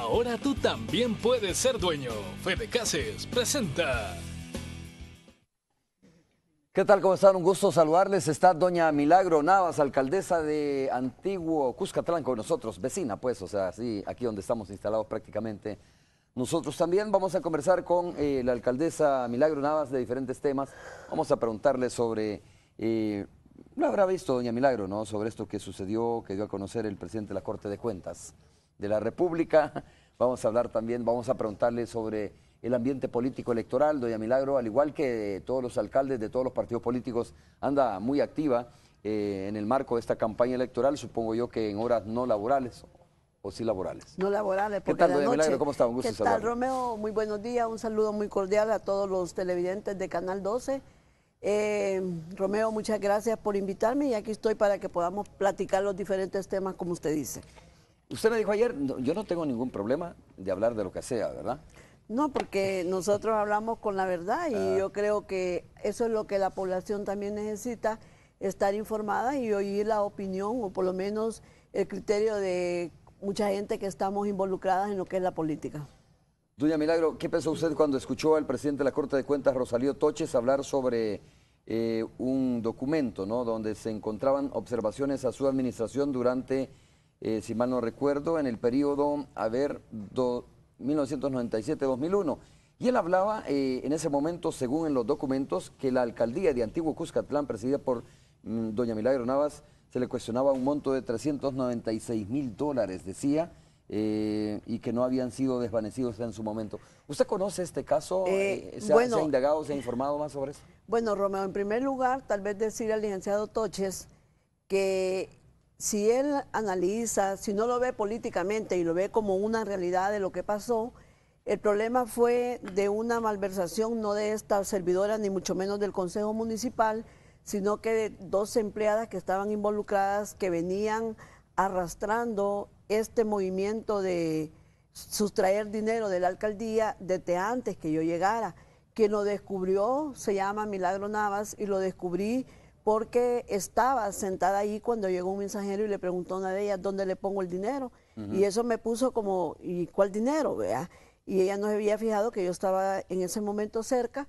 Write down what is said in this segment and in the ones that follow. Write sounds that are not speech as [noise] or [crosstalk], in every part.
Ahora tú también puedes ser dueño. Fede Cases presenta. ¿Qué tal? ¿Cómo están? Un gusto saludarles. Está doña Milagro Navas, alcaldesa de Antiguo Cuscatlán con nosotros, vecina pues, o sea, sí, aquí donde estamos instalados prácticamente. Nosotros también vamos a conversar con eh, la alcaldesa Milagro Navas de diferentes temas. Vamos a preguntarle sobre, eh, lo habrá visto doña Milagro, ¿no? Sobre esto que sucedió, que dio a conocer el presidente de la Corte de Cuentas de la República. [laughs] Vamos a hablar también, vamos a preguntarle sobre el ambiente político electoral. Doña Milagro, al igual que todos los alcaldes de todos los partidos políticos, anda muy activa eh, en el marco de esta campaña electoral, supongo yo que en horas no laborales o sí laborales. No laborales, porque ¿Qué tal, Milagro? ¿Cómo está? Un gusto ¿Qué tal, Romeo? Muy buenos días, un saludo muy cordial a todos los televidentes de Canal 12. Eh, Romeo, muchas gracias por invitarme y aquí estoy para que podamos platicar los diferentes temas como usted dice. Usted me dijo ayer, yo no tengo ningún problema de hablar de lo que sea, ¿verdad? No, porque [laughs] nosotros hablamos con la verdad y ah. yo creo que eso es lo que la población también necesita, estar informada y oír la opinión o por lo menos el criterio de mucha gente que estamos involucradas en lo que es la política. Doña Milagro, ¿qué pensó usted cuando escuchó al presidente de la Corte de Cuentas, Rosalío Toches, hablar sobre eh, un documento ¿no? donde se encontraban observaciones a su administración durante eh, si mal no recuerdo, en el periodo, a ver, 1997-2001. Y él hablaba eh, en ese momento, según en los documentos, que la alcaldía de Antiguo Cuscatlán, presidida por mm, doña Milagro Navas, se le cuestionaba un monto de 396 mil dólares, decía, eh, y que no habían sido desvanecidos en su momento. ¿Usted conoce este caso? ¿se, ha, ¿se, ha, indagado, se ha informado más sobre eso? Bueno, Romeo, en primer lugar, tal vez decir al licenciado Toches que si él analiza, si no lo ve políticamente y lo ve como una realidad de lo que pasó, el problema fue de una malversación, no de esta servidora, ni mucho menos del Consejo Municipal, sino que de dos empleadas que estaban involucradas, que venían arrastrando este movimiento de sustraer dinero de la alcaldía desde antes que yo llegara. que lo descubrió se llama Milagro Navas y lo descubrí porque estaba sentada ahí cuando llegó un mensajero y le preguntó a una de ellas dónde le pongo el dinero. Y eso me puso como, ¿y cuál dinero? Vea? Y ella no se había fijado que yo estaba en ese momento cerca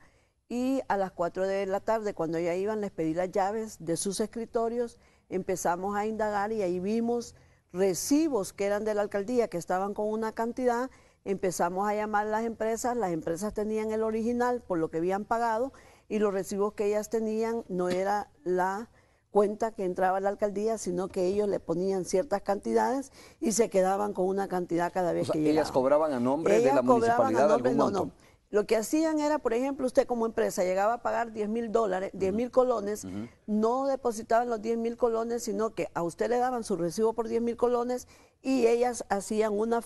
y a las 4 de la tarde, cuando ya iban, les pedí las llaves de sus escritorios, empezamos a indagar y ahí vimos recibos que eran de la alcaldía, que estaban con una cantidad, empezamos a llamar las empresas, las empresas tenían el original por lo que habían pagado y los recibos que ellas tenían no era la cuenta que entraba a la alcaldía, sino que ellos le ponían ciertas cantidades y se quedaban con una cantidad cada vez que llegaban. Ellas cobraban a nombre de la municipalidad algún No, no. Lo que hacían era, por ejemplo, usted como empresa llegaba a pagar 10 mil dólares, 10 mil colones, no depositaban los 10 mil colones, sino que a usted le daban su recibo por 10 mil colones y ellas hacían una,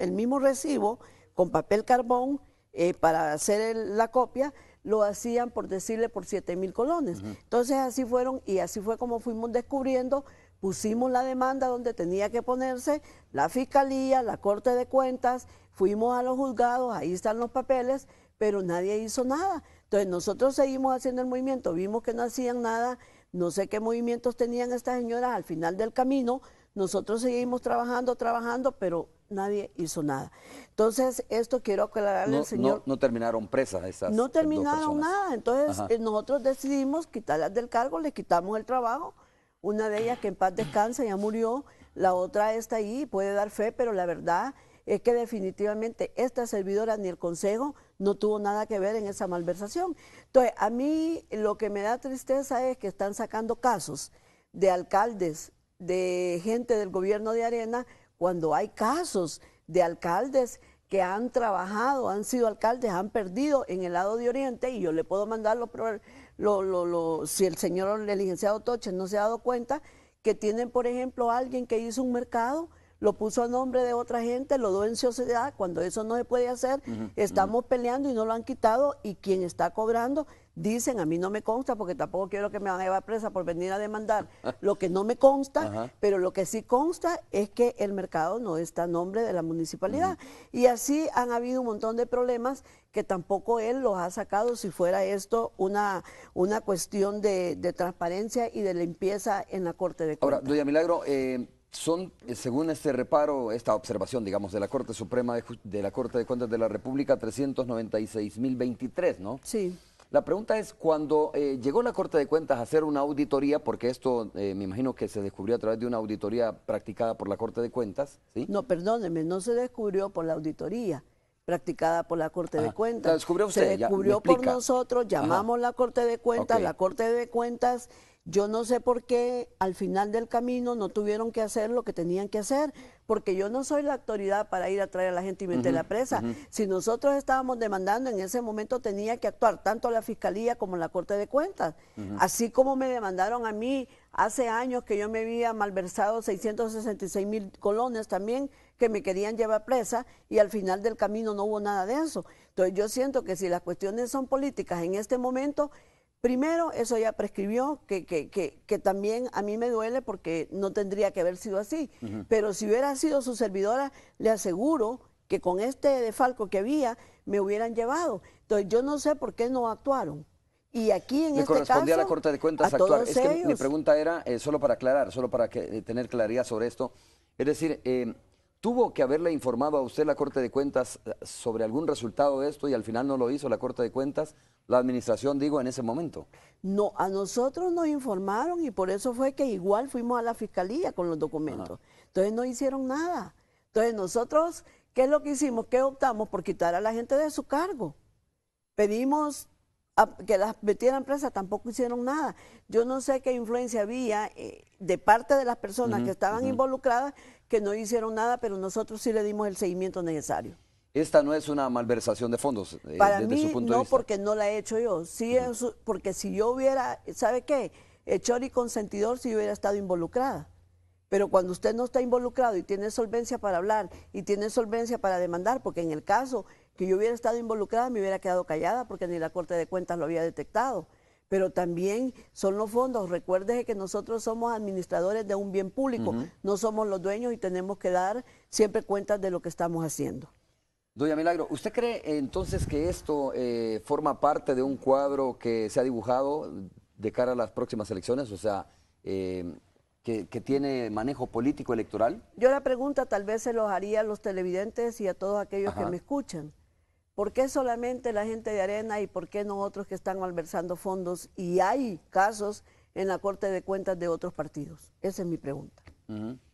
el mismo recibo con papel carbón eh, para hacer la copia lo hacían por decirle por 7 mil colones. Entonces así fueron y así fue como fuimos descubriendo, pusimos la demanda donde tenía que ponerse, la fiscalía, la corte de cuentas, fuimos a los juzgados, ahí están los papeles, pero nadie hizo nada. Entonces nosotros seguimos haciendo el movimiento, vimos que no hacían nada, no sé qué movimientos tenían estas señoras al final del camino, nosotros seguimos trabajando, trabajando, pero nadie hizo nada. Entonces, esto quiero aclararle al señor. No, terminaron presas esas. No terminaron nada. Entonces, nosotros decidimos quitarlas del cargo, le quitamos el trabajo. Una de ellas que en paz descansa, ya murió. La otra está ahí, puede dar fe, pero la verdad es que definitivamente esta servidora ni el consejo no tuvo nada que ver en esa malversación. Entonces, a mí lo que me da tristeza es que están sacando casos de alcaldes, de gente del gobierno de Arena, cuando hay casos de alcaldes que han trabajado, han sido alcaldes, han perdido en el lado de Oriente y yo le puedo mandar si el señor el licenciado Toches no se ha dado cuenta, que tienen, por ejemplo, alguien que hizo un mercado, lo puso a nombre de otra gente, lo dio en sociedad, cuando eso no se puede hacer, estamos peleando y no lo han quitado y quien está cobrando Dicen, a mí no me consta, porque tampoco quiero que me van a llevar presa por venir a demandar [laughs] lo que no me consta, pero lo que sí consta es que el mercado no está a nombre de la municipalidad. Y así han habido un montón de problemas que tampoco él los ha sacado si fuera esto una, una cuestión de, transparencia y de limpieza en la Corte de Cuentas. Ahora, doña Milagro, eh, son, eh, según este reparo, esta observación, digamos, de la Corte Suprema de, de la Corte de Cuentas de la República, 396.023, ¿no? Sí. La pregunta es, cuando eh, llegó la Corte de Cuentas a hacer una auditoría, porque esto eh, me imagino que se descubrió a través de una auditoría practicada por la Corte de Cuentas, No, perdóneme, no se descubrió por la auditoría practicada por la Corte de ah, Cuentas. descubrió se descubrió por nosotros, llamamos la Corte de Cuentas, la Corte de Cuentas yo no sé por qué al final del camino no tuvieron que hacer lo que tenían que hacer, porque yo no soy la autoridad para ir a traer a la gente y meter la presa. Si nosotros estábamos demandando, en ese momento tenía que actuar tanto la Fiscalía como la Corte de Cuentas. Así como me demandaron a mí hace años que yo me había malversado 666 mil colones también, que me querían llevar presa y al final del camino no hubo nada de eso. Entonces yo siento que si las cuestiones son políticas en este momento, Primero, eso ya prescribió, que, que, que, que, también a mí me duele porque no tendría que haber sido así. Pero si hubiera sido su servidora, le aseguro que con este defalco que había, me hubieran llevado. Entonces, yo no sé por qué no actuaron. Y aquí en Le este correspondía caso, a la Corte de Cuentas actuar. Es mi pregunta era, eh, solo para aclarar, solo para que, eh, tener claridad sobre esto, es decir, eh, ¿tuvo que haberle informado a usted la Corte de Cuentas sobre algún resultado de esto y al final no lo hizo la Corte de Cuentas? la administración, digo, en ese momento. No, a nosotros nos informaron y por eso fue que igual fuimos a la fiscalía con los documentos. Entonces no hicieron nada. Entonces nosotros, ¿qué es lo que hicimos? ¿Qué optamos por quitar a la gente de su cargo? Pedimos que las metieran presas, tampoco hicieron nada. Yo no sé qué influencia había eh, de parte de las personas que estaban involucradas que no hicieron nada, pero nosotros sí le dimos el seguimiento necesario. Esta no es una malversación de fondos desde eh, su punto no, de vista. porque no la he hecho yo. Sí, es, porque si yo hubiera, ¿sabe qué? Hechor y consentidor si yo hubiera estado involucrada. Pero cuando usted no está involucrado y tiene solvencia para hablar y tiene solvencia para demandar, porque en el caso que yo hubiera estado involucrada me hubiera quedado callada porque ni la Corte de Cuentas lo había detectado. Pero también son los fondos. Recuérdese que nosotros somos administradores de un bien público, no somos los dueños y tenemos que dar siempre cuentas de lo que estamos haciendo. Doña Milagro, ¿usted cree entonces que esto eh, forma parte de un cuadro que se ha dibujado de cara a las próximas elecciones? O sea, eh, que, tiene manejo político electoral. Yo la pregunta tal vez se los haría a los televidentes y a todos aquellos que me escuchan. ¿Por qué solamente la gente de arena y por qué no otros que están malversando fondos y hay casos en la Corte de Cuentas de otros partidos? Esa es mi pregunta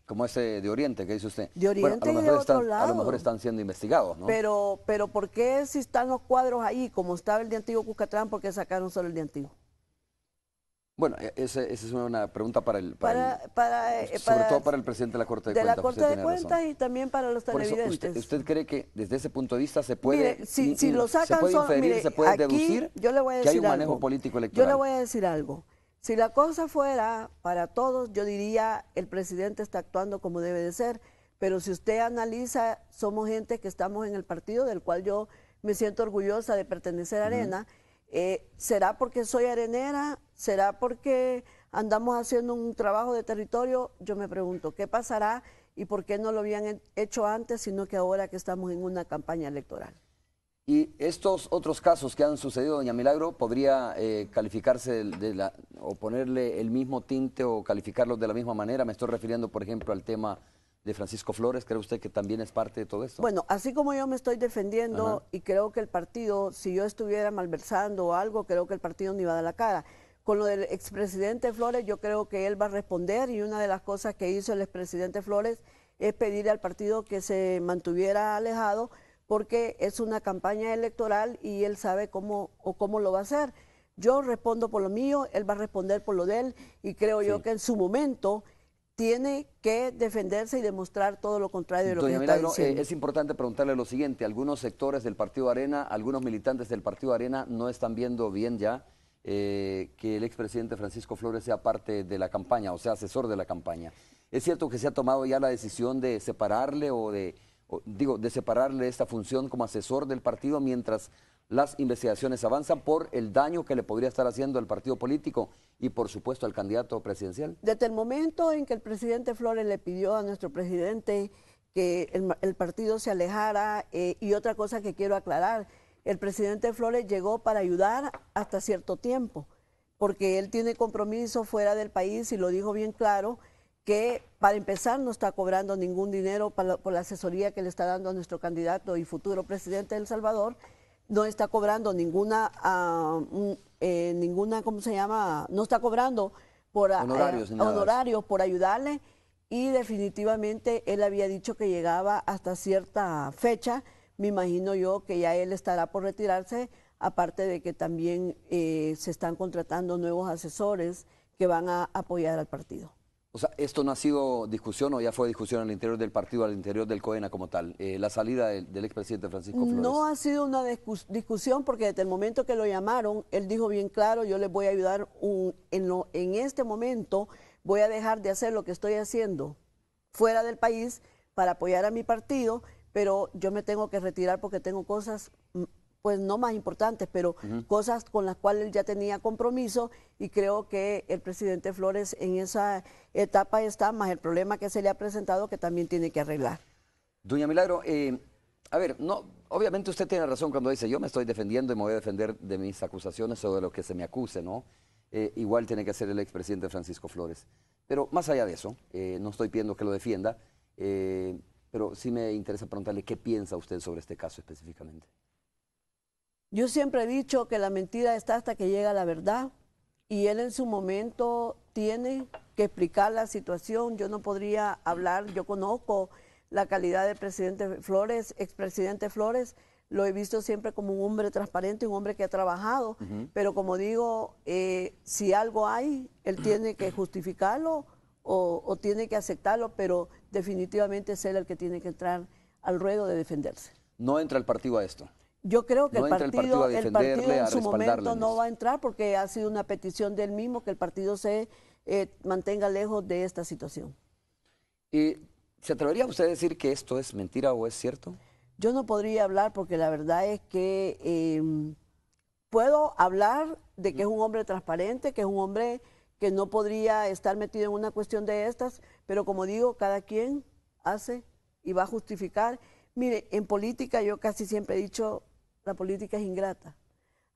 como ese de Oriente que dice usted. De Oriente a lo mejor están, A lo mejor están siendo investigados, ¿no? Pero, pero ¿por qué si están los cuadros ahí, como estaba el de Antiguo Cuscatlán, por qué sacaron solo el de Antiguo? Bueno, e, esa, esa es una pregunta para el, para, eh, sobre todo para el presidente de la Corte de, Cuentas. De la Corte de Cuentas y también para los televidentes. usted, cree que desde ese punto de vista se puede, mire, si, lo sacan se puede se puede deducir yo que hay un manejo político electoral? Yo le voy a decir algo. Si la cosa fuera para todos, yo diría, el presidente está actuando como debe de ser, pero si usted analiza, somos gente que estamos en el partido del cual yo me siento orgullosa de pertenecer a Arena. Eh, ¿Será porque soy arenera? ¿Será porque andamos haciendo un trabajo de territorio? Yo me pregunto, ¿qué pasará y por qué no lo habían hecho antes, sino que ahora que estamos en una campaña electoral? Y estos otros casos que han sucedido, doña Milagro, ¿podría eh, calificarse o ponerle el mismo tinte o calificarlos de la misma manera? Me estoy refiriendo, por ejemplo, al tema de Francisco Flores, ¿cree usted que también es parte de todo esto? Bueno, así como yo me estoy defendiendo y creo que el partido, si yo estuviera malversando o algo, creo que el partido ni va a dar la cara. Con lo del expresidente Flores, yo creo que él va a responder y una de las cosas que hizo el expresidente Flores es pedirle al partido que se mantuviera alejado porque es una campaña electoral y él sabe cómo o cómo lo va a hacer. Yo respondo por lo mío, él va a responder por lo de él y creo yo que en su momento tiene que defenderse y demostrar todo lo contrario de lo que está eh, diciendo. es importante preguntarle lo siguiente, algunos sectores del Partido Arena, algunos militantes del Partido Arena no están viendo bien ya eh, que el expresidente Francisco Flores sea parte de la campaña, o sea, asesor de la campaña. ¿Es cierto que se ha tomado ya la decisión de separarle o de digo, de separarle esta función como asesor del partido mientras las investigaciones avanzan por el daño que le podría estar haciendo al partido político y por supuesto al candidato presidencial? Desde el momento en que el presidente Flores le pidió a nuestro presidente que el, partido se alejara eh, y otra cosa que quiero aclarar, el presidente Flores llegó para ayudar hasta cierto tiempo, porque él tiene compromiso fuera del país y lo dijo bien claro que para empezar no está cobrando ningún dinero por la asesoría que le está dando a nuestro candidato y futuro presidente de El Salvador, no está cobrando ninguna, ah, eh, ninguna, ¿cómo se llama? No está cobrando por ah, eh, honorarios, por ayudarle y definitivamente él había dicho que llegaba hasta cierta fecha. Me imagino yo que ya él estará por retirarse, aparte de que también eh, se están contratando nuevos asesores que van a apoyar al partido. O sea, esto no ha sido discusión o ya fue discusión al interior del partido, al interior del COENA como tal, eh, la salida del, expresidente Francisco Flores. No ha sido una discusión porque desde el momento que lo llamaron, él dijo bien claro, yo les voy a ayudar un, en, en este momento, voy a dejar de hacer lo que estoy haciendo fuera del país para apoyar a mi partido, pero yo me tengo que retirar porque tengo cosas mm, pues no más importantes, pero cosas con las cuales él ya tenía compromiso y creo que el presidente Flores en esa etapa está, más el problema que se le ha presentado que también tiene que arreglar. Doña Milagro, eh, a ver, no, obviamente usted tiene razón cuando dice yo me estoy defendiendo y me voy a defender de mis acusaciones o de lo que se me acuse, ¿no? Eh, igual tiene que ser el expresidente Francisco Flores. Pero más allá de eso, eh, no estoy pidiendo que lo defienda, pero sí me interesa preguntarle qué piensa usted sobre este caso específicamente. Yo siempre he dicho que la mentira está hasta que llega la verdad y él en su momento tiene que explicar la situación. Yo no podría hablar, yo conozco la calidad de presidente Flores, expresidente Flores, lo he visto siempre como un hombre transparente, un hombre que ha trabajado, pero como digo, eh, si algo hay, él tiene que justificarlo o, o tiene que aceptarlo, pero definitivamente es él el que tiene que entrar al ruedo de defenderse. No entra el partido a esto. Yo creo que el, partido, el, partido, en su momento no va a entrar porque ha sido una petición del mismo que el partido se eh, mantenga lejos de esta situación. ¿Y se atrevería usted a decir que esto es mentira o es cierto? Yo no podría hablar porque la verdad es que em, puedo hablar de que es un hombre transparente, que es un hombre que no podría estar metido en una cuestión de estas, pero como digo, cada quien hace y va a justificar. Mire, en política yo casi siempre he dicho la política es ingrata.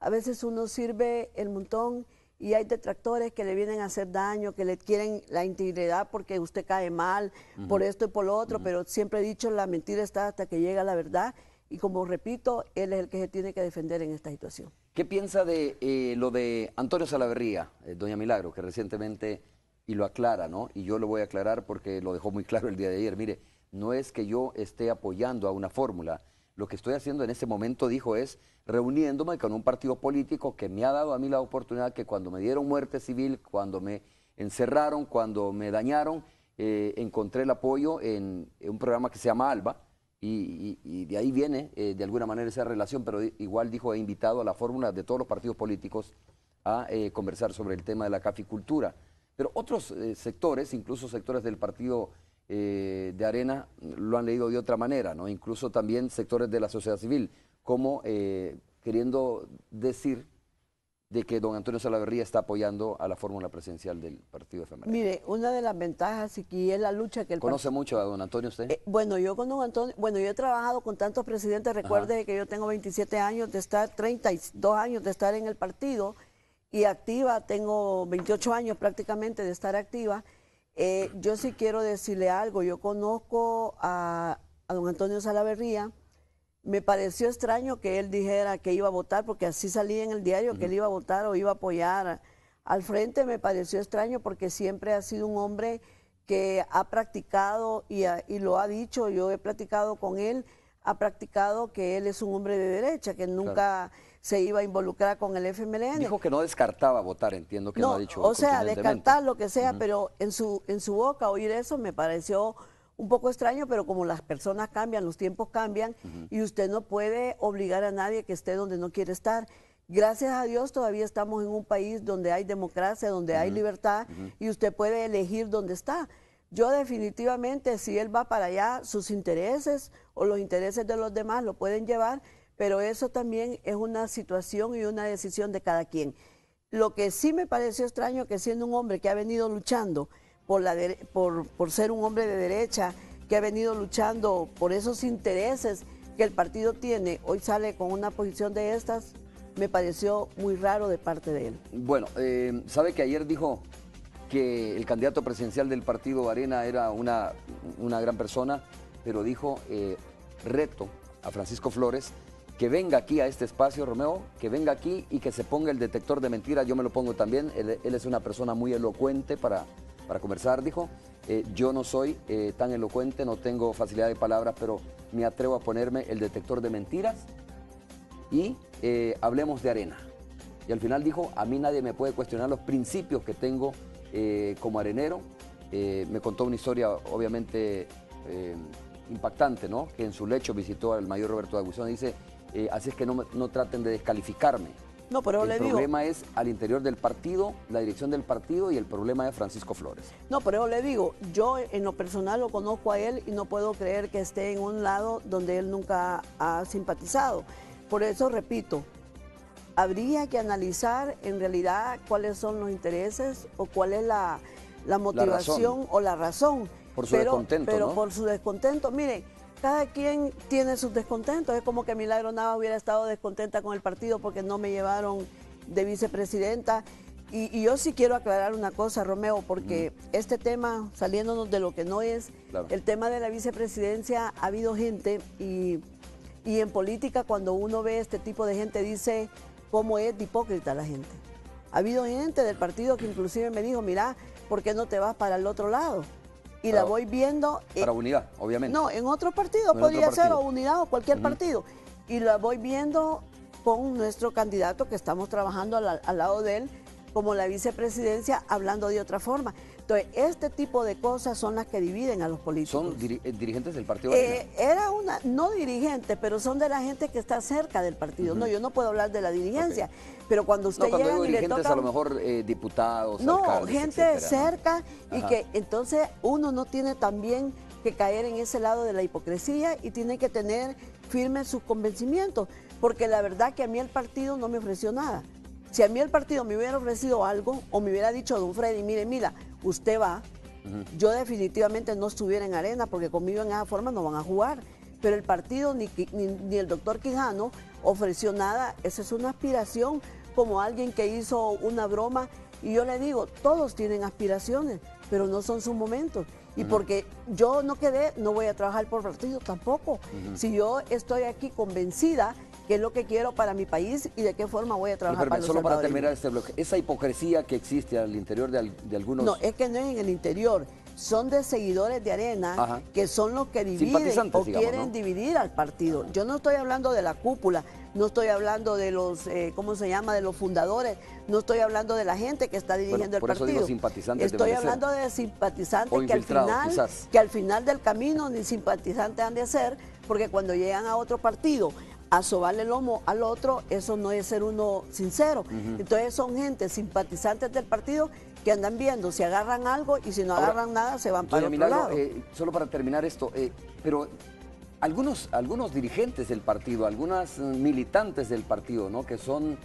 A veces uno sirve el montón y hay detractores que le vienen a hacer daño, que le quieren la integridad porque usted cae mal, por esto y por lo otro, pero siempre he dicho, la mentira está hasta que llega la verdad y como repito, él es el que se tiene que defender en esta situación. ¿Qué piensa de eh, lo de Antonio Salaverría, eh, doña Milagro, que recientemente, y lo aclara, ¿no? Y yo lo voy a aclarar porque lo dejó muy claro el día de ayer, mire, no es que yo esté apoyando a una fórmula, lo que estoy haciendo en este momento, dijo, es reuniéndome con un partido político que me ha dado a mí la oportunidad que cuando me dieron muerte civil, cuando me encerraron, cuando me dañaron, eh, encontré el apoyo en, un programa que se llama ALBA y, de ahí viene eh, de alguna manera esa relación, pero igual dijo, he invitado a la fórmula de todos los partidos políticos a eh, conversar sobre el tema de la caficultura. Pero otros sectores, incluso sectores del partido eh, de arena lo han leído de otra manera, ¿no? incluso también sectores de la sociedad civil, como eh, queriendo decir de que don Antonio Salaverría está apoyando a la fórmula presidencial del partido femenino Mire, una de las ventajas que es la lucha que el ¿Conoce mucho a don Antonio usted? Eh, bueno, yo con don Antonio, bueno, yo he trabajado con tantos presidentes, recuerde que yo tengo 27 años de estar, 32 años de estar en el partido y activa, tengo 28 años prácticamente de estar activa. Eh, yo sí quiero decirle algo. Yo conozco a, don Antonio Salaverría. Me pareció extraño que él dijera que iba a votar, porque así salía en el diario que él iba a votar o iba a apoyar. Al frente me pareció extraño porque siempre ha sido un hombre que ha practicado y, lo ha dicho, yo he platicado con él, ha practicado que él es un hombre de derecha, que nunca se iba a involucrar con el FMLN. Dijo que no descartaba votar, entiendo que no, ha dicho. O sea, descartar lo que sea, pero en su, en su boca oír eso me pareció un poco extraño, pero como las personas cambian, los tiempos cambian y usted no puede obligar a nadie que esté donde no quiere estar. Gracias a Dios todavía estamos en un país donde hay democracia, donde hay libertad y usted puede elegir dónde está. Yo definitivamente, si él va para allá, sus intereses o los intereses de los demás lo pueden llevar, pero eso también es una situación y una decisión de cada quien. Lo que sí me pareció extraño que siendo un hombre que ha venido luchando por, la por, ser un hombre de derecha, que ha venido luchando por esos intereses que el partido tiene, hoy sale con una posición de estas, me pareció muy raro de parte de él. Bueno, eh, sabe que ayer dijo que el candidato presidencial del partido Arena era una, gran persona, pero dijo eh, reto a Francisco Flores que venga aquí a este espacio, Romeo, que venga aquí y que se ponga el detector de mentiras, yo me lo pongo también, él, es una persona muy elocuente para, para conversar, dijo, eh, yo no soy eh, tan elocuente, no tengo facilidad de palabras, pero me atrevo a ponerme el detector de mentiras y eh, hablemos de arena. Y al final dijo, a mí nadie me puede cuestionar los principios que tengo como arenero. me contó una historia, obviamente impactante, ¿no? Que en su lecho visitó al mayor Roberto y Dice, eh, así es que no, no traten de descalificarme. No, pero el problema es al interior del partido, la dirección del partido y el problema de Francisco Flores. No, pero le digo, yo en lo personal lo conozco a él y no puedo creer que esté en un lado donde él nunca ha simpatizado. Por eso repito, habría que analizar en realidad cuáles son los intereses o cuál es la, motivación o la razón. Por su descontento. Pero por su descontento, miren cada quien tiene sus descontentos. Es como que Milagro Nava hubiera estado descontenta con el partido porque no me llevaron de vicepresidenta. Y, yo sí quiero aclarar una cosa, Romeo, porque este tema, saliéndonos de lo que no es, el tema de la vicepresidencia, ha habido gente y, en política cuando uno ve este tipo de gente dice cómo es hipócrita la gente. Ha habido gente del partido que inclusive me dijo, mira, ¿por qué no te vas para el otro lado? y la voy viendo. Eh, para unidad, obviamente. No, en otro partido podría ser, o unidad o cualquier partido. Y la voy viendo con nuestro candidato que estamos trabajando al lado de él, como la vicepresidencia, hablando de otra forma. Entonces, este tipo de cosas son las que dividen a los políticos. ¿Son dirigentes del partido? Eh, era una, no dirigente, pero son de la gente que está cerca del partido. No, yo no puedo hablar de la dirigencia, pero cuando usted no, cuando llega a lo mejor eh, diputados, No, gente cerca y que entonces uno no tiene también que caer en ese lado de la hipocresía y tiene que tener firme sus convencimientos, porque la verdad que a mí el partido no me ofreció nada. Si a mí el partido me hubiera ofrecido algo o me hubiera dicho don Freddy, mire, mira, usted va, yo definitivamente no estuviera en arena porque conmigo en esa forma no van a jugar. Pero el partido ni, ni, el doctor Quijano ofreció nada. Esa es una aspiración como alguien que hizo una broma. Y yo le digo, todos tienen aspiraciones, pero no son sus momentos. Y porque yo no quedé, no voy a trabajar por partido tampoco. Si yo estoy aquí convencida qué es lo que quiero para mi país y de qué forma voy a trabajar para pero solo para terminar este bloque, esa hipocresía que existe al interior de, algunos... No, es que no es en el interior, son de seguidores de arena que son los que dividen o quieren dividir al partido. Yo no estoy hablando de la cúpula, no estoy hablando de los, eh, ¿cómo se llama?, de los fundadores, no estoy hablando de la gente que está dirigiendo el partido. estoy hablando de simpatizantes que al, final, que al final del camino ni simpatizantes han de ser, porque cuando llegan a otro partido a sobarle el lomo al otro, eso no es ser uno sincero. Entonces son gente simpatizantes del partido que andan viendo si agarran algo y si no agarran nada se van para otro lado. Eh, solo para terminar esto, eh, pero algunos, algunos dirigentes del partido, algunas eh, militantes del partido, ¿no? Que son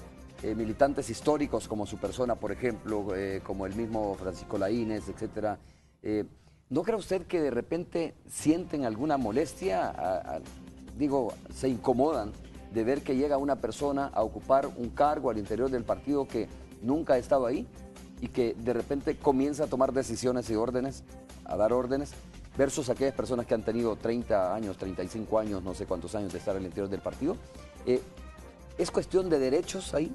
militantes históricos como su persona, por ejemplo, como el mismo Francisco Laínez, etcétera. ¿No cree usted que de repente sienten alguna molestia a, digo, se incomodan de ver que llega una persona a ocupar un cargo al interior del partido que nunca ha estado ahí y que de repente comienza a tomar decisiones y órdenes, a dar órdenes, versus aquellas personas que han tenido 30 años, 35 años, no sé cuántos años de estar al interior del partido. Eh, ¿Es cuestión de derechos ahí?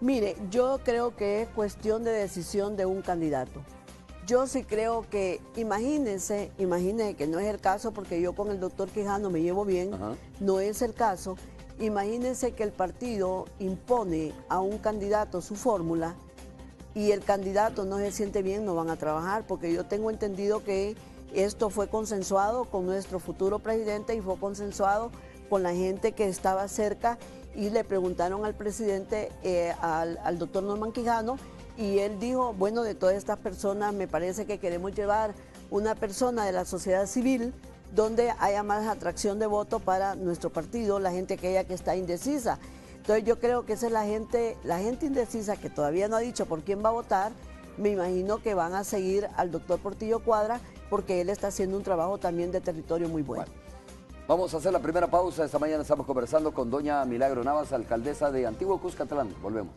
Mire, yo creo que es cuestión de decisión de un candidato. Yo sí creo que, imagínense, imagínense que no es el caso, porque yo con el doctor Quijano me llevo bien, no es el caso. Imagínense que el partido impone a un candidato su fórmula y el candidato no se siente bien, no van a trabajar, porque yo tengo entendido que esto fue consensuado con nuestro futuro presidente y fue consensuado con la gente que estaba cerca y le preguntaron al presidente, eh, al, al doctor Norman Quijano, y él dijo, bueno, de todas estas personas me parece que queremos llevar una persona de la sociedad civil donde haya más atracción de voto para nuestro partido, la gente que que está indecisa. Entonces yo creo que esa es la gente, la gente indecisa que todavía no ha dicho por quién va a votar, me imagino que van a seguir al doctor Portillo Cuadra porque él está haciendo un trabajo también de territorio muy bueno. Vamos a hacer la primera pausa. Esta mañana estamos conversando con doña Milagro Navas, alcaldesa de Antiguo Cuscatlán. Volvemos.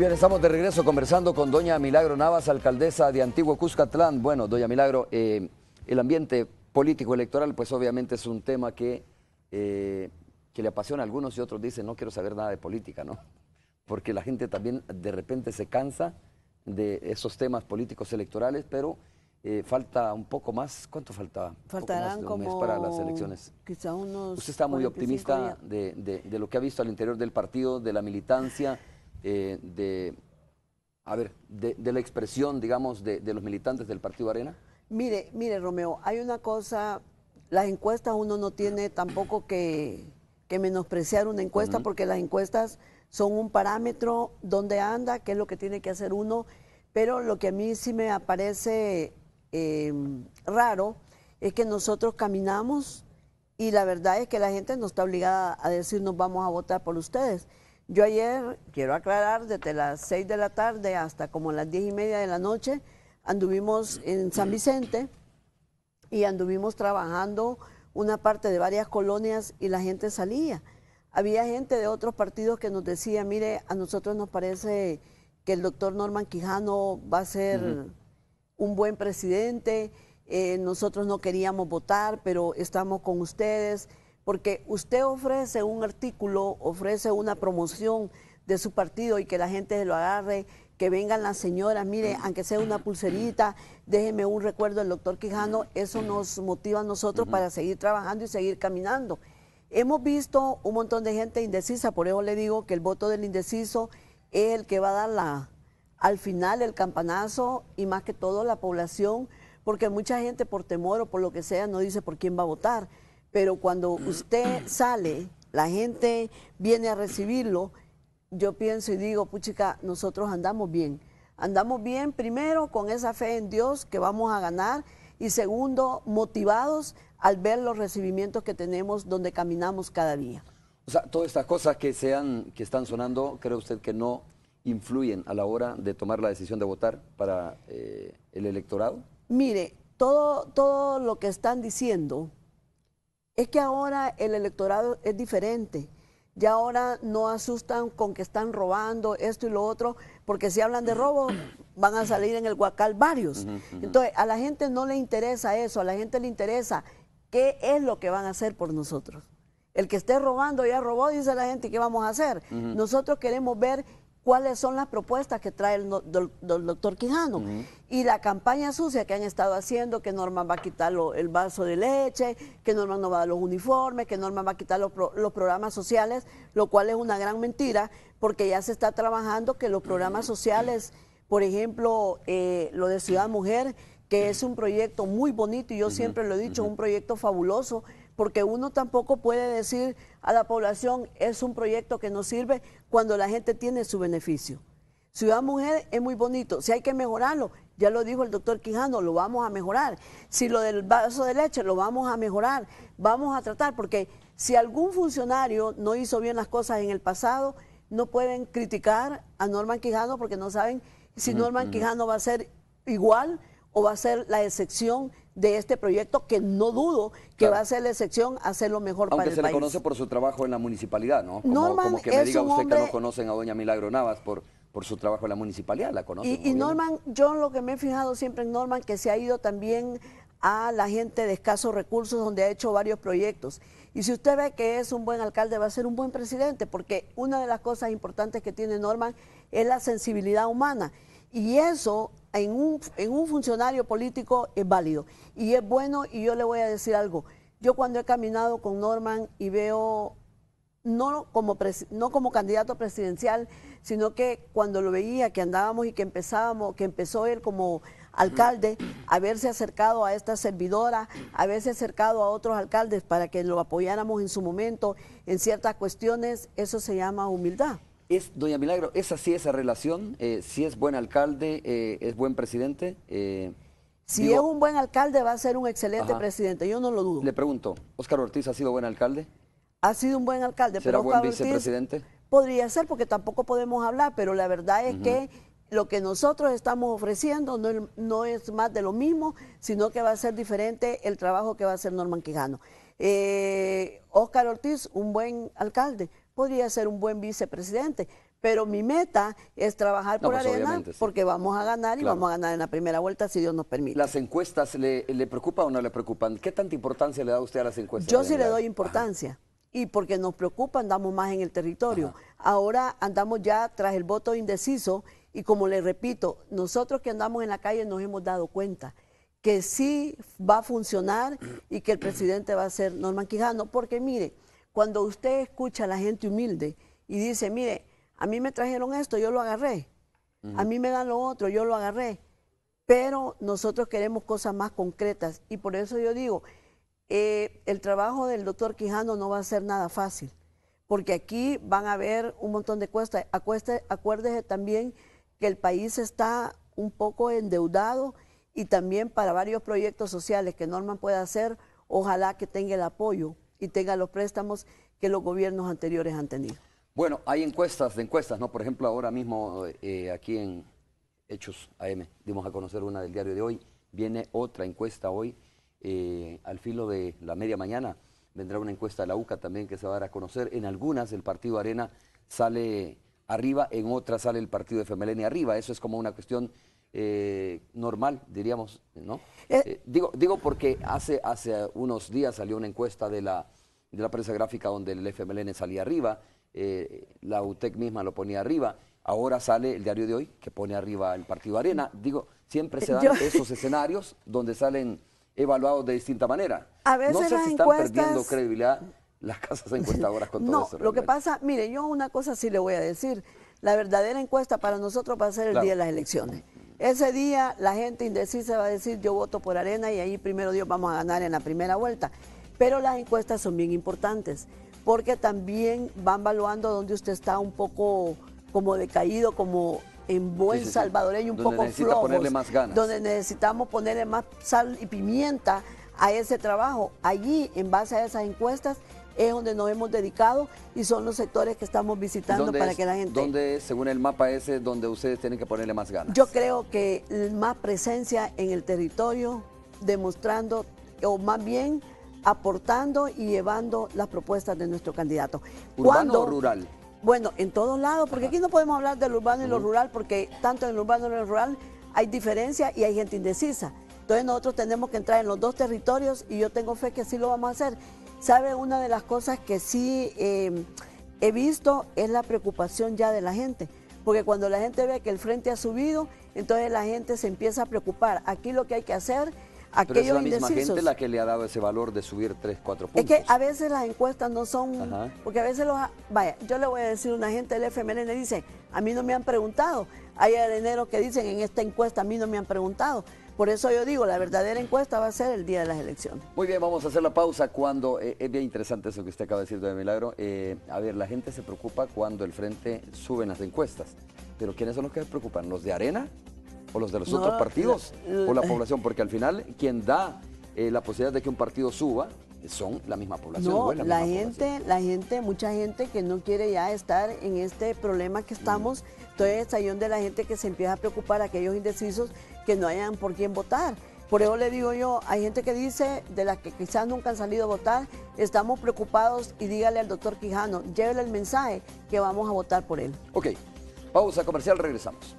bien, estamos de regreso conversando con doña Milagro Navas, alcaldesa de Antiguo Cuscatlán. Bueno, doña Milagro, eh, el ambiente político electoral, pues obviamente es un tema que, eh, que le apasiona a algunos y otros dicen, no quiero saber nada de política, ¿no? Porque la gente también de repente se cansa de esos temas políticos electorales, pero eh, falta un poco más. ¿Cuánto faltaba? Faltarán como un para las elecciones. Quizá unos. Usted está muy optimista de lo que ha visto al interior del partido, de la militancia. Eh, de, a ver, de, la expresión, digamos, de, los militantes del Partido Arena? Mire, mire, Romeo, hay una cosa, las encuestas uno no tiene tampoco que, menospreciar una encuesta porque las encuestas son un parámetro donde anda, qué es lo que tiene que hacer uno, pero lo que a mí sí me parece em, raro es que nosotros caminamos y la verdad es que la gente no está obligada a decirnos vamos a votar por ustedes. Yo ayer, quiero aclarar, desde las 6 de la tarde hasta como las diez y media de la noche, anduvimos en San Vicente y anduvimos trabajando una parte de varias colonias y la gente salía. Había gente de otros partidos que nos decía, mire, a nosotros nos parece que el doctor Norman Quijano va a ser un buen presidente, eh, nosotros no queríamos votar, pero estamos con ustedes porque usted ofrece un artículo, ofrece una promoción de su partido y que la gente se lo agarre, que vengan las señoras, mire, aunque sea una pulserita, déjeme un recuerdo del doctor Quijano, eso nos motiva a nosotros para seguir trabajando y seguir caminando. Hemos visto un montón de gente indecisa, por eso le digo que el voto del indeciso es el que va a dar la, al final el campanazo y más que todo la población, porque mucha gente por temor o por lo que sea no dice por quién va a votar pero cuando mm. usted sale, la gente viene a recibirlo, yo pienso y digo, puchica, nosotros andamos bien. Andamos bien primero con esa fe en Dios que vamos a ganar y segundo, motivados al ver los recibimientos que tenemos donde caminamos cada día. O sea, todas estas cosas que, sean, que están sonando, ¿cree usted que no influyen a la hora de tomar la decisión de votar para eh, el electorado? Mire, todo, todo lo que están diciendo es que ahora el electorado es diferente. Ya ahora no asustan con que están robando esto y lo otro, porque si hablan de robo [clears throat] van a salir en el guacal varios. Entonces, a la gente no le interesa eso, a la gente le interesa qué es lo que van a hacer por nosotros. El que esté robando ya robó, dice la gente, ¿qué vamos a hacer? Nosotros queremos ver cuáles son las propuestas que trae el, doctor Quijano. Y la campaña sucia que han estado haciendo, que Norma va a quitar el vaso de leche, que Norma no va a dar los uniformes, que Norma va a quitar los, programas sociales, lo cual es una gran mentira, porque ya se está trabajando que los programas sociales, por ejemplo, eh, lo de Ciudad Mujer, que es un proyecto muy bonito, y yo siempre lo he dicho, un proyecto fabuloso, porque uno tampoco puede decir a la población es un proyecto que no sirve cuando la gente tiene su beneficio. Ciudad Mujer es muy bonito, si hay que mejorarlo, ya lo dijo el doctor Quijano, lo vamos a mejorar. Si lo del vaso de leche, lo vamos a mejorar, vamos a tratar, porque si algún funcionario no hizo bien las cosas en el pasado, no pueden criticar a Norman Quijano porque no saben si Norman Quijano va a ser igual o va a ser la excepción de este proyecto que no dudo que va a ser la excepción hacer lo mejor para el país. Aunque se le conoce por su trabajo en la municipalidad, ¿no? Como, como que me diga usted que no conocen a doña Milagro Navas por, por su trabajo en la municipalidad, la conocen. Y, y Norman, yo lo que me he fijado siempre en Norman, que se ha ido también a la gente de escasos recursos, donde ha hecho varios proyectos. Y si usted ve que es un buen alcalde, va a ser un buen presidente, porque una de las cosas importantes que tiene Norman es la sensibilidad humana. Y eso en un, funcionario político es válido y es bueno y yo le voy a decir algo. Yo cuando he caminado con Norman y veo, no como, no como candidato presidencial, sino que cuando lo veía que andábamos y que empezábamos, que empezó él como alcalde, haberse acercado a esta servidora, haberse acercado a otros alcaldes para que lo apoyáramos en su momento en ciertas cuestiones, eso se llama humildad. Es, Doña Milagro, ¿es así esa relación? Eh, ¿Si es buen alcalde, eh, es buen presidente? Eh, si es un buen alcalde, va a ser un excelente presidente, yo no lo dudo. Le pregunto, ¿Óscar Ortiz ha sido buen alcalde? Ha sido un buen alcalde. ¿Será pero buen vicepresidente? podría ser, porque tampoco podemos hablar, pero la verdad es que lo que nosotros estamos ofreciendo no, no, es más de lo mismo, sino que va a ser diferente el trabajo que va a hacer Norman Quijano. Óscar Ortiz, un buen alcalde podría ser un buen vicepresidente. Pero mi meta es trabajar por pues, arena porque vamos a ganar y vamos a ganar en la primera vuelta si Dios nos permite. ¿Las encuestas le, preocupan o no le preocupan? ¿Qué tanta importancia le da usted a las encuestas? Yo sí le doy importancia. y porque nos preocupa andamos más en el territorio. Ahora andamos ya tras el voto indeciso y como le repito, nosotros que andamos en la calle nos hemos dado cuenta que sí va a funcionar y que el presidente va a ser Norman Quijano, porque mire, cuando usted escucha a la gente humilde y dice, mire, a mí me trajeron esto, yo lo agarré. A mí me dan lo otro, yo lo agarré. Pero nosotros queremos cosas más concretas. Y por eso yo digo, eh, el trabajo del doctor Quijano no va a ser nada fácil. Porque aquí van a haber un montón de cuestas. acuérdese también que el país está un poco endeudado y también para varios proyectos sociales que Norman pueda hacer, ojalá que tenga el apoyo y tenga los préstamos que los gobiernos anteriores han tenido. Bueno, hay encuestas de encuestas, ¿no? Por ejemplo, ahora mismo eh, aquí en Hechos AM dimos a conocer una del diario de hoy. Viene otra encuesta hoy, eh, al filo de la media mañana. Vendrá una encuesta de la UCA también que se va a dar a conocer. En algunas el partido Arena sale arriba, en otras sale el partido de FMLN arriba. Eso es como una cuestión eh, normal, diríamos, ¿no? Eh. Eh, digo, digo porque hace, hace unos días salió una encuesta de la, de la prensa gráfica donde el FMLN salía arriba, la UTEC misma lo ponía arriba, ahora sale el diario de hoy que pone arriba el partido Arena. Digo, siempre se dan esos escenarios donde salen evaluados de distinta manera. A veces no sé si están perdiendo credibilidad las casas encuestadoras con todo eso. Lo que pasa, mire, yo una cosa sí le voy a decir. La verdadera encuesta para nosotros va a ser el día de las elecciones. Ese día la gente indecisa va a decir yo voto por Arena y ahí primero Dios vamos a ganar en la primera vuelta. Pero las encuestas son bien importantes porque también van evaluando donde usted está un poco como decaído, como en buen salvadoreño, un poco flojo. Donde necesitamos ponerle más sal y pimienta a ese trabajo. Allí, en base a esas encuestas, es donde nos hemos dedicado y son los sectores que estamos visitando para que la gente... ¿Dónde, según el mapa ese, donde ustedes tienen que ponerle más ganas? Yo creo que más presencia en el territorio, demostrando, o más bien aportando y llevando las propuestas de nuestro candidato. ¿Urbano o rural? Bueno, en todos lados, porque aquí no podemos hablar del urbano y lo rural, porque tanto en el urbano como en el rural hay diferencia y hay gente indecisa. Entonces nosotros tenemos que entrar en los dos territorios y yo tengo fe que así lo vamos a hacer. ¿Sabe? Una de las cosas que sí em, he visto es la preocupación ya de la gente, porque cuando la gente ve que el frente ha subido, entonces la gente se empieza a preocupar. Aquí lo que hay que hacer pero es la misma gente la que le ha dado ese valor de subir 3, 4 puntos. Es que a veces las encuestas no son, porque a veces los, vaya, yo le voy a decir a una gente del le dice, a mí no me han preguntado. Hay enero que dicen, en esta encuesta a mí no me han preguntado. Por eso yo digo, la verdadera encuesta va a ser el día de las elecciones. Muy bien, vamos a hacer la pausa cuando... Eh, es bien interesante eso que usted acaba de decir, de Milagro. Eh, a ver, la gente se preocupa cuando el Frente sube en las encuestas. Pero ¿quiénes son los que se preocupan? ¿Los de Arena o los de los otros partidos o la población? Porque al final quien da eh, la posibilidad de que un partido suba son la misma población. No, la, gente, la gente, mucha gente que no quiere ya estar en este problema que mm. estamos. todo Entonces, ahí de la gente que se empieza a preocupar, aquellos indecisos que no hayan por quién votar. Por eso le digo yo, hay gente que dice, de las que quizás nunca han salido a votar, estamos preocupados y dígale al doctor Quijano, llévele el mensaje que vamos a votar por él. Ok, pausa comercial, regresamos.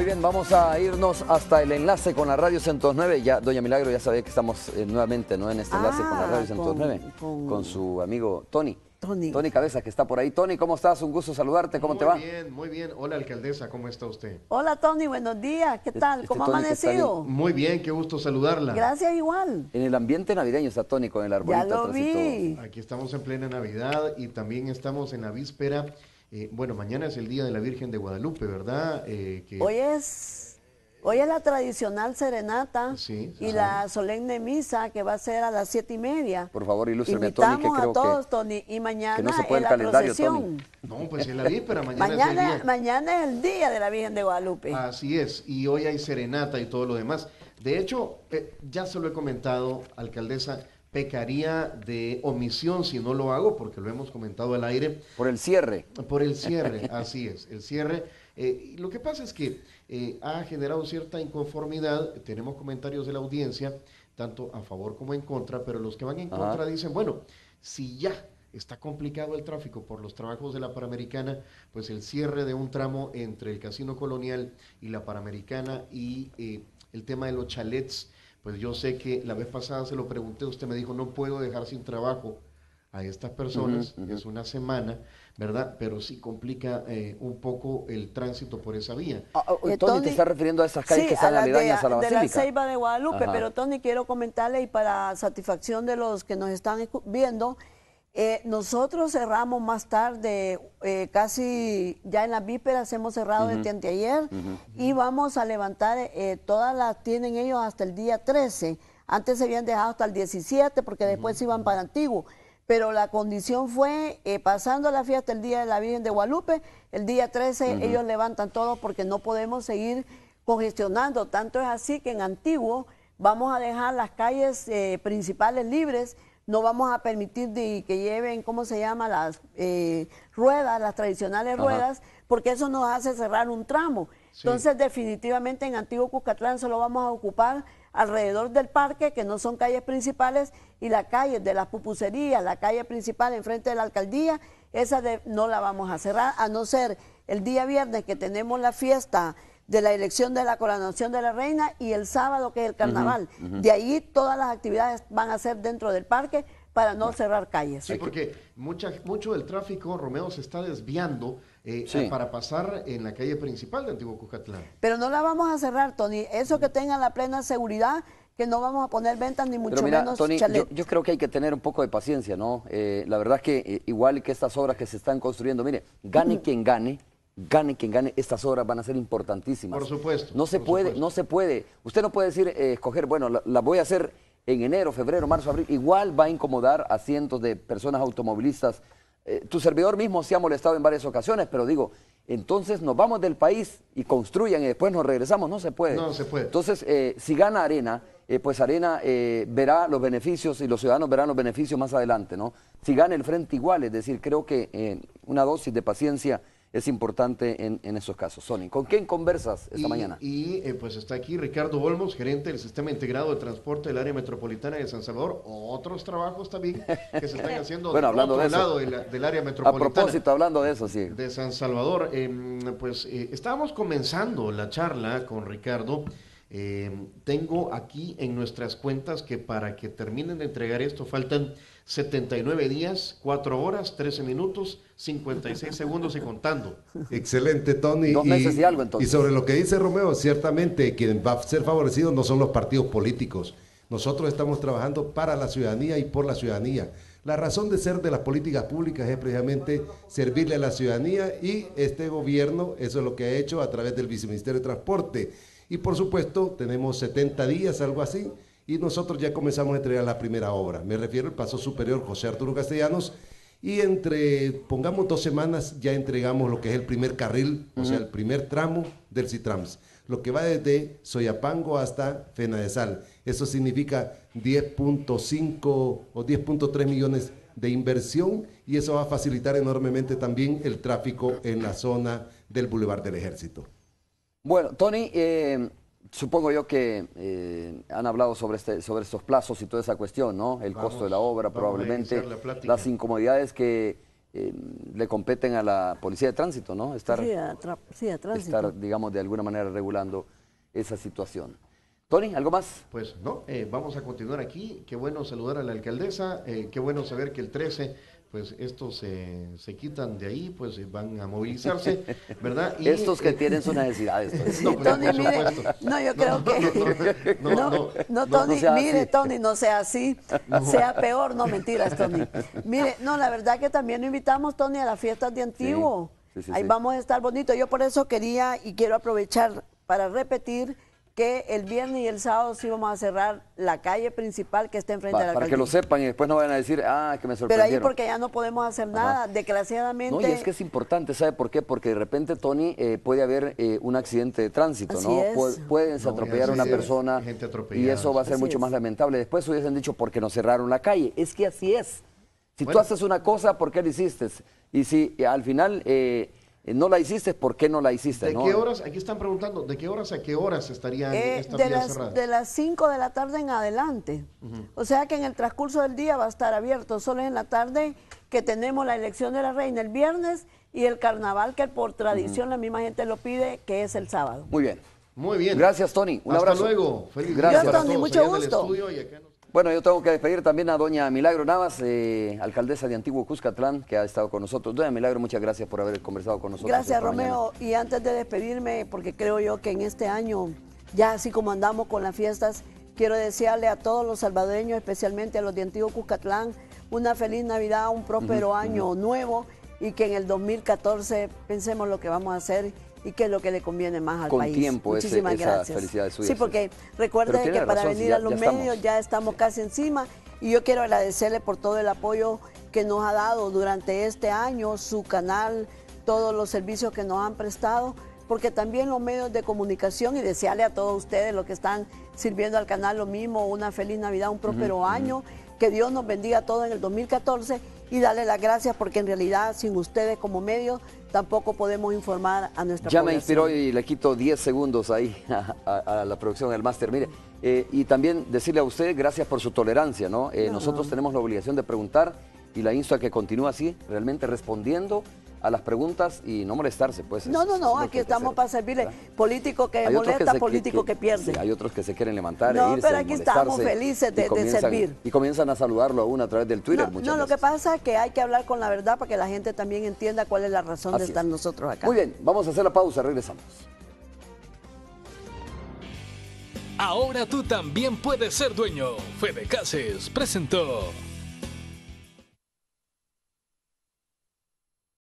Muy bien, vamos a irnos hasta el enlace con la Radio 109. Ya, Doña Milagro ya sabía que estamos eh, nuevamente ¿no? en este enlace con la ah, Radio 109, con, su amigo Tony. Tony. Tony Cabeza, que está por ahí. Tony, ¿cómo estás? Un gusto saludarte. ¿Cómo te va? Muy bien, muy bien. Hola, alcaldesa, ¿cómo está usted? Hola, Tony, buenos días. ¿Qué este tal? Este ¿Cómo ha amanecido? Muy bien, qué gusto saludarla. Gracias, igual. En el ambiente navideño está Tony con el arbolito. Ya lo vi. Aquí estamos en plena Navidad y también estamos en la víspera eh, bueno, mañana es el Día de la Virgen de Guadalupe, ¿verdad? Eh, hoy es... Hoy es la tradicional serenata y la solemne misa que va a ser a las siete y media. Por favor, ilústreme, Tony, que creo a todos, Tony, y mañana no se puede es el No, pues es la víspera, mañana, es el día. Mañana es el día de la Virgen de Guadalupe. Así es, y hoy hay serenata y todo lo demás. De hecho, eh, ya se lo he comentado, alcaldesa, pecaría de omisión si no lo hago, porque lo hemos comentado al aire. Por el cierre. Por el cierre, [laughs] así es, el cierre. Eh, lo que pasa es que eh, ha generado cierta inconformidad, tenemos comentarios de la audiencia, tanto a favor como en contra, pero los que van en contra dicen, bueno, si ya está complicado el tráfico por los trabajos de la Panamericana, pues el cierre de un tramo entre el Casino Colonial y la Panamericana y eh, el tema de los chalets, pues yo sé que la vez pasada se lo pregunté, usted me dijo, no puedo dejar sin trabajo a estas personas, es una semana, ¿verdad? Pero sí complica eh, un poco el tránsito por esa vía. Ah, ah, eh, Tony, te está refiriendo a esas calles que están aledañas a la De la Ceiba de Guadalupe, pero Tony, quiero comentarle y para satisfacción de los que nos están viendo, eh, nosotros cerramos más tarde, eh, casi ya en las vísperas hemos cerrado desde anteayer y vamos a levantar, eh, todas las tienen ellos hasta el día 13. Antes se habían dejado hasta el 17 porque después iban para Antiguo. Pero la condición fue, pasando la fiesta el día de la Virgen de Guadalupe, el día 13 ellos levantan todo porque no podemos seguir congestionando. Tanto es así que en Antiguo vamos a dejar las calles principales libres no vamos a permitir que lleven, ¿cómo se llama?, las eh, ruedas, las tradicionales ruedas, porque eso nos hace cerrar un tramo. Entonces, definitivamente en Antiguo Cuscatlán solo vamos a ocupar alrededor del parque, que no son calles principales, y la calle de las pupuserías, la calle principal enfrente de la alcaldía, esa de, no la vamos a cerrar, a no ser el día viernes que tenemos la fiesta de la elección de la coronación de la reina y el sábado que es el carnaval. De ahí todas las actividades van a ser dentro del parque para no cerrar calles. Sí, porque mucha, mucho del tráfico, Romeo, se está desviando eh, para pasar en la calle principal de Antiguo Cucatlán. Pero no la vamos a cerrar, Tony. Eso que tenga la plena seguridad, que no vamos a poner ventas ni mucho mira, menos Tony, yo, creo que hay que tener un poco de paciencia, ¿no? Eh, la verdad es que eh, igual que estas obras que se están construyendo, mire, gane quien gane, gane quien gane, estas obras van a ser importantísimas. Por supuesto. No se puede, no se puede. Usted no puede decir, eh, escoger, bueno, la, voy a hacer en enero, febrero, marzo, abril. Igual va a incomodar a cientos de personas automovilistas. Eh, tu servidor mismo se ha molestado en varias ocasiones, pero digo, entonces nos vamos del país y construyan y después nos regresamos. No se puede. No se puede. Entonces, eh, si gana Arena, pues Arena verá los beneficios y los ciudadanos verán los beneficios más adelante, ¿no? Si gana el frente igual, es decir, creo que una dosis de paciencia es importante en, esos casos. Sony, ¿con quién conversas esta mañana? Y eh, pues está aquí Ricardo Olmos, gerente del Sistema Integrado de Transporte del Área Metropolitana de San Salvador. Otros trabajos también que se están [laughs] haciendo bueno, hablando otro de lado del área metropolitana. A propósito, hablando de eso, sí. De San Salvador. Em, pues eh, estábamos comenzando la charla con Ricardo. Em, tengo aquí en nuestras cuentas que para que terminen de entregar esto faltan 79 días, 4 horas, 13 minutos, 56 segundos y contando. Excelente, Tony. Dos meses y, algo entonces. Y sobre lo que dice Romeo, ciertamente quien va a ser favorecido no son los partidos políticos. Nosotros estamos trabajando para la ciudadanía y por la ciudadanía. La razón de ser de las políticas públicas es precisamente servirle a la ciudadanía y este gobierno, eso es lo que ha hecho a través del Viceministerio de Transporte y por supuesto, tenemos 70 días, algo así, y nosotros ya comenzamos a entregar la primera obra. Me refiero al paso superior José Arturo Castellanos. Y entre, pongamos dos semanas, ya entregamos lo que es el primer carril, o sea, el primer tramo del Citrams, lo que va desde Soyapango hasta Fena de Sal. Eso significa 10.5 o 10.3 millones de inversión y eso va a facilitar enormemente también el tráfico en la zona del Boulevard del Ejército. Bueno, Tony, eh, supongo yo que eh, han hablado sobre, este, sobre estos plazos y toda esa cuestión, ¿no? El costo de la obra, probablemente las incomodidades que eh, le competen a la policía de tránsito, ¿no? sí, estar, digamos, de alguna manera regulando esa situación. Tony, ¿algo más? Pues no, vamos a continuar aquí. Qué bueno saludar a la alcaldesa, qué bueno saber que el 13 pues estos se, quitan de ahí, pues eh, van a movilizarse, [laughs] ¿verdad? estos que eh, tienen sus necesidades. Pues. [laughs] No, no, yo creo que... No, Tony, mire, Tony, no sea así, sea peor, no mentiras, Tony. Mire, no, la verdad que también lo invitamos, Tony, a las fiestas de Antiguo. ahí vamos a estar bonito. Yo por eso quería y quiero aprovechar para repetir que el viernes y el sábado sí vamos a cerrar la calle principal que está enfrente de la Para que lo sepan y después no vayan a decir, ah, que me sorprendieron. Pero ahí porque ya no podemos hacer nada, desgraciadamente. No, y es que es importante, ¿sabe por qué? Porque de repente, Tony, eh, puede haber eh, un accidente de tránsito, ¿no? Pueden atropellar a una persona y eso va a ser mucho más lamentable. Después hubiesen dicho porque no cerraron la calle. Es que así es. Si tú haces una cosa, ¿por qué lo hiciste? Y si al final eh, eh, no la hiciste, ¿por qué no la hiciste? ¿De qué horas? Aquí están preguntando, ¿de qué horas a qué horas estaría eh, esta de las, cerrada? De las 5 de la tarde en adelante. O sea que en el transcurso del día va a estar abierto. Solo es en la tarde que tenemos la elección de la reina el viernes y el carnaval, que por tradición la misma gente lo pide, que es el sábado. Muy bien. Muy bien. Gracias, Tony. Un Hasta luego. Feliz Gracias. Tony, mucho gusto. Bueno, yo tengo que despedir también a doña Milagro Navas, eh, alcaldesa de Antiguo Cuscatlán, que ha estado con nosotros. Doña Milagro, muchas gracias por haber conversado con nosotros. Gracias, Romeo. Y antes de despedirme, porque creo yo que en este año, ya así como andamos con las fiestas, quiero desearle a todos los salvadoreños, especialmente a los de Antiguo Cuscatlán, una feliz Navidad, un próspero año nuevo y que en el 2014 pensemos lo que vamos a hacer y qué es lo que le conviene más al país. Con tiempo, Muchísimas gracias. Sí, porque recuerden que para venir a los medios ya estamos casi encima y yo quiero agradecerle por todo el apoyo que nos ha dado durante este año, su canal, todos los servicios que nos han prestado, porque también los medios de comunicación y desearle a todos ustedes los que están sirviendo al canal lo mismo, una feliz Navidad, un próspero año, que Dios nos bendiga a todos en el 2014 y darle las gracias porque en realidad sin ustedes como medio tampoco podemos informar a nuestra ya Ya me inspiró y le quito 10 segundos ahí [laughs] a, la producción del máster. Mire, eh, y también decirle a usted gracias por su tolerancia, ¿no? Eh, nosotros tenemos la obligación de preguntar y la insto que continúe así, realmente respondiendo a las preguntas y no molestarse, pues. No, no, no, aquí estamos para servirle. Político que molesta, político que, pierde. hay otros que se quieren levantar no, e pero aquí estamos felices de, servir. Y comienzan a saludarlo aún a través del Twitter no, No, lo que pasa es que hay que hablar con la verdad para que la gente también entienda cuál es la razón de estar nosotros acá. Muy bien, vamos a hacer la pausa, regresamos. Ahora tú también puedes ser dueño. Fede Cases presentó.